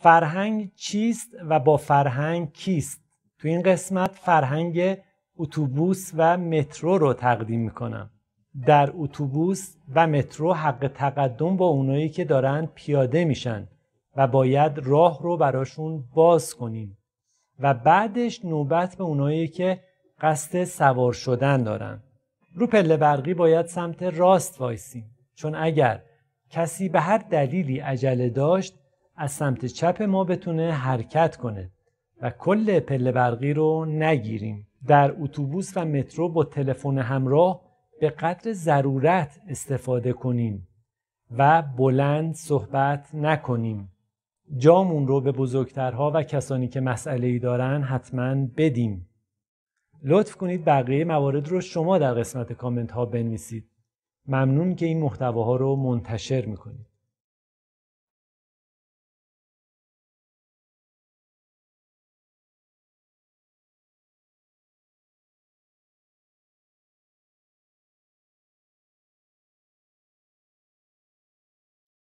فرهنگ چیست و با فرهنگ کیست تو این قسمت فرهنگ اتوبوس و مترو رو تقدیم میکنم در اتوبوس و مترو حق تقدم با اونایی که دارن پیاده میشن و باید راه رو براشون باز کنیم و بعدش نوبت به اونایی که قصد سوار شدن دارن رو پله برقی باید سمت راست وایسیم چون اگر کسی به هر دلیلی عجله داشت از سمت چپ ما بتونه حرکت کنه و کل پله برقی رو نگیریم در اتوبوس و مترو با تلفن همراه به قدر ضرورت استفاده کنیم و بلند صحبت نکنیم جامون رو به بزرگترها و کسانی که مسئله ای دارن حتما بدیم لطف کنید بقیه موارد رو شما در قسمت کامنت ها بنویسید ممنون که این محتواها رو منتشر میکنید